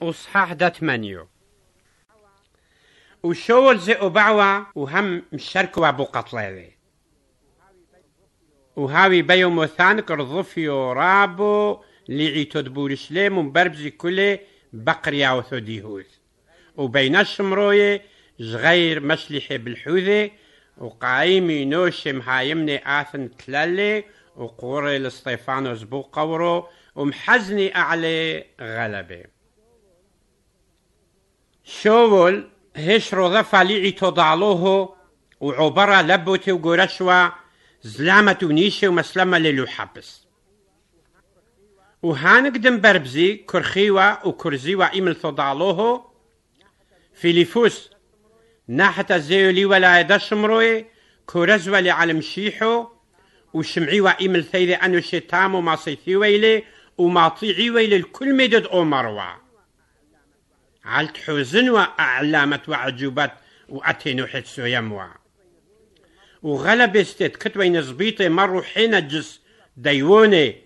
وصحاح دات مانيو وشول زي وبعوة وهم مشاركوا بو قطلالي وهاوي بيو موثانك رضفيو رابو لعي تدبور شليم ومبربزي كله بقريا وثديهوز وبين الشمروية صغير مشلحي بالحوذي وقايمي نوشم هايمني آثن تلالي وقوري لستيفانوس بو قورو ومحزني أعلي غلبي شۆوەل هش ڕۆزە لعي تضعلوه و عۆبەرە لە بۆتێ و گۆرەشوە زلامەت و نیشێ و مەسلەمە لێل و حەپس و هانک دم بەربزی کورخیوە و کورزیوە ئیمل تۆداڵۆهۆ شيحو ناحتە إمل وەلایەدە أنو شتام وما صيثي ويلي وما طيعيوة إلي الكل ميدد أومروا علت حزن وأعلامت وعجوبت وأتينو حسو يموا وغلب استت كتوي نزبيطي مرو حين جس ديوني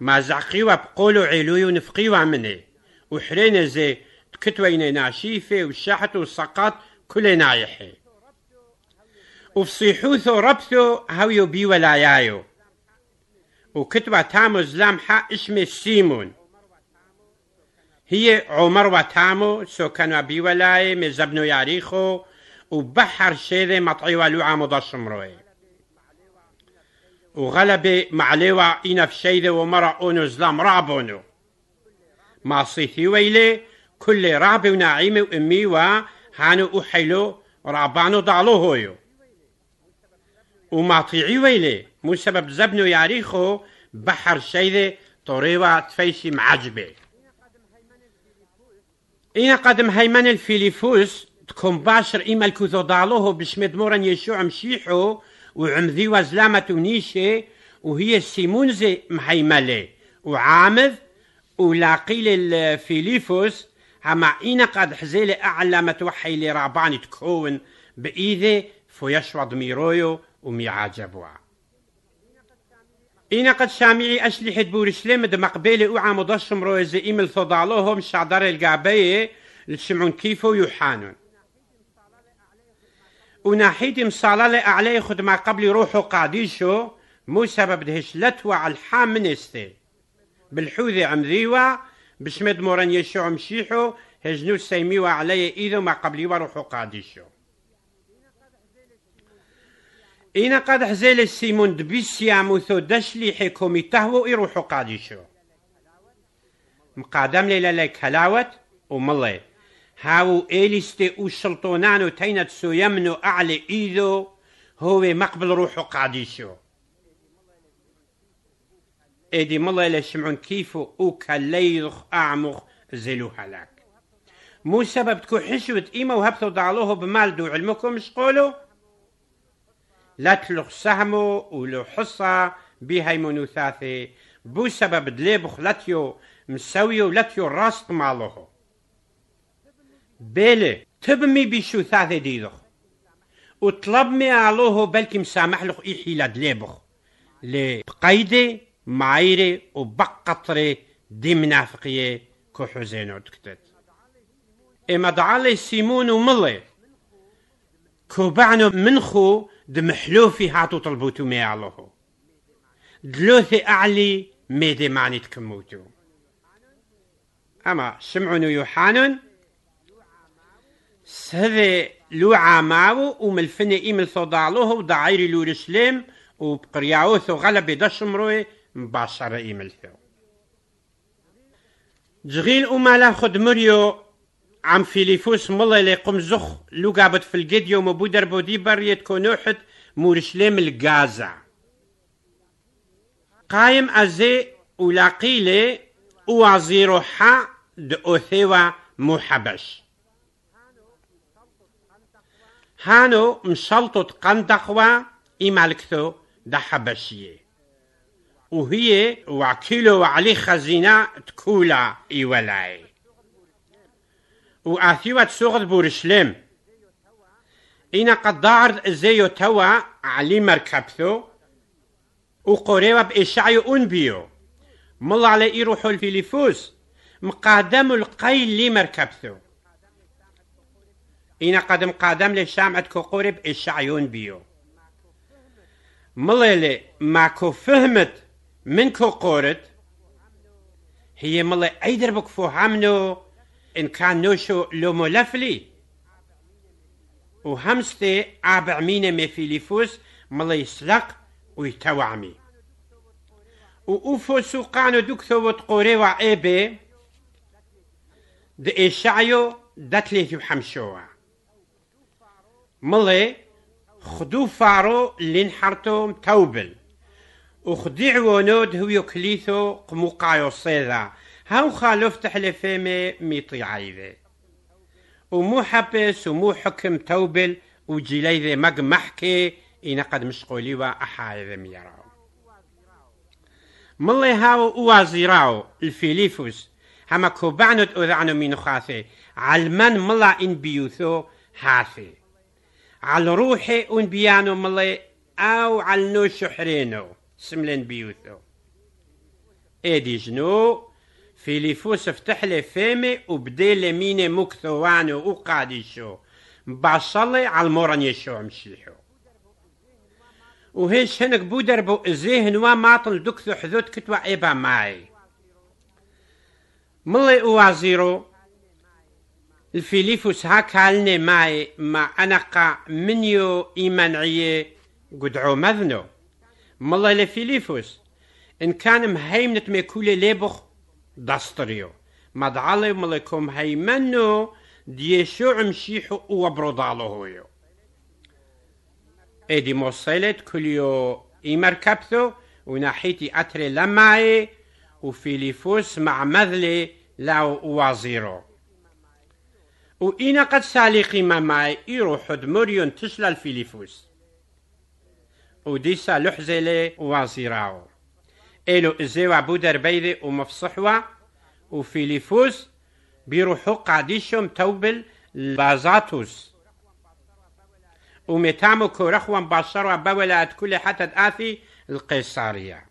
ما زعقيوا بقولو علوي ونفقيوا مني وحرين زي تكتوين ناشيفة وشحت وسقط كل نايحي وفصيحوثو ربثو هاويو بي ولا يايو وكتوى تامو زلامحة اشمي سيمون هي عمر وتامو سكان أبي ولاي مزبنو ياريخو وبحر شيري مطعيوة لوعة مضشمروي وغلب معليوة إنا في شيري ومرا أونو زلام رابونو ما صيثي ويلي كل رابي ونعيمي وإمي وهانو أحيلو رابانو دالو هويو وما طيعي ويلي مو سبب زبنو ياريخو بحر شيري طريوة تفيسي معجبه إيه قدم مهيمن الفيليفوس تكون باشر إما الكوزو دالوه باش مدمورا يشوع مشيحو وعمذي وزلامة ونيشي وهي سيمونزي مهيملة وعامذ ولاقيل الفيليفوس أما إنا قد حزيلة أعلى ما توحي لرابان تكون بإيدي فيشوى ضميرويو وميعاجبوها إنا قد سامعي أسلحة بورسلم د مقبلة أعام ضشم روزة إيم الفضالوهم شعدار القعبية لسمعون كيفو يوحانون وناحيد مصالة لأعلي خد ما قبل روحو قاديشو مو سبب دهش لتوى على الحام استي بالحوذي عمذيوة بسمد موران يشوع مشيحو هجنو سيميوى علي إذو ما قبل روحو قاديشو إنا قد حزيل السيمون دبيسيا مثو دشلي حكومي تهوو يروحو قادشو مقادم ليلة لك هلاوت وملي هاو إيليستي وشلطونانو تينت سو يمنو أعلى إيدو هو مقبل روحو قادشو إيدي ملي لشمعون كيفو أوكا وكالليضخ أعمخ زيلو هلاك مو سبب تكون حشوة إيما دعلوه بمال بمالدو علمكم شقولو تلوخ سهمو ولو حصة منوثاثي بو سبب دليبخ لاتيو مسويو لاتيو راس طمالوه بيلي تبمي بيشو ثاثي ديدوخ وطلب مي علوه بلكي مسامح لخ إيحي لدليبخ بقايدي معيري وبقطري دي منافقية كحزين عدكتت إما دعالي سيمون وملي كوبعنو منخو دمحلوفي هاتو طلبوتو مي علوهو دلوثي أعلي ميدي معني تكموتو أما سمعونو يوحانون سهذي لوعا ماو وملفني إيمل ثودالوه ودعيري لو رسليم وبقرياوثو غلبي دشمروي مباشرة إيمل ثو جغيل أمالا خد مريو عم فيليفوس لي قم زخ لو قابت في القد يوم ابو بريت كونوحت مورشليم الغازا قايم ازي ولاقيلي وزيرو حا دأثيوة محبش هانو مشلطو قندخوة إمالكتو دا حبشية وهي وعكيلو علي خزينة تكولا إيولاي وآثيوة سغد بورشليم إنا قد دارد زيو توا علي مركبثو وقريبا بإشعي أنبيو مل على إيروحو الفيليفوس مقادم القي لي مركبثو إنا قد مقادم لشامعة كقريب إشعي أنبيو ملالي ماكو فهمت من قورت هي ملا أيدر بكفو فهمنو إن كان نوشو لومو لفلي وهمستي أبع مينا مي لفوس ملي سلق ويتوعمي وأوفو سوقانو دكتو وتقوري وعيبي دي إشعيو داتلي في وحمشوع ملي خدو فارو لين حرتو متوبل وخديعونو دهو يكليثو قموقايو صيدا هاو خالف تحلفيمي ميطي عايذي ومو حبس ومو حكم توبل ذي مق محكي إنا قد مشقولي ذي ميراو ملي هاو وازيراو الفيليفوس هما كوبانوت أذعنو مينو خاثي علمان ملا إن بيوثو هاثي على روحي أن بيانو ملي أو على نو شحرينو سملين بيوثو إيدي جنو فيليفوس افتح لي فمي وبدا لميني مكثواني وقعد يشو بعصلي على المورن يشو مشيحو وهيش هنك بودر بو ازيه نوا ماطل دكثو حذوت كتوا ايبا معي ملي اوازيرو الفيليفوس هاك هالني معي ما انا قا منيو ايمانعيه قدعو مذنو ملي لفيليفوس ان كان مهيمنت ميكولي ليبخ دستريو مدعلم لكم هيمنو شيحو مشيحو هويو ادي موصلت كليو ايمر كبثو وناحيتي اتري لماي وفيليفوس مع مذلي لاو وازيرو وإنا قد سالقي ماماي يروح موريون تشلى الفيليفوس وديسا لحزيلي وازيراو إلو إزيوا بودر بيري ومفصحوا وفيليفوس بيروحو قاديشم توبل بازاتوس ومتامو كورخوان باشروا بولات كل حتى آثي القيصارية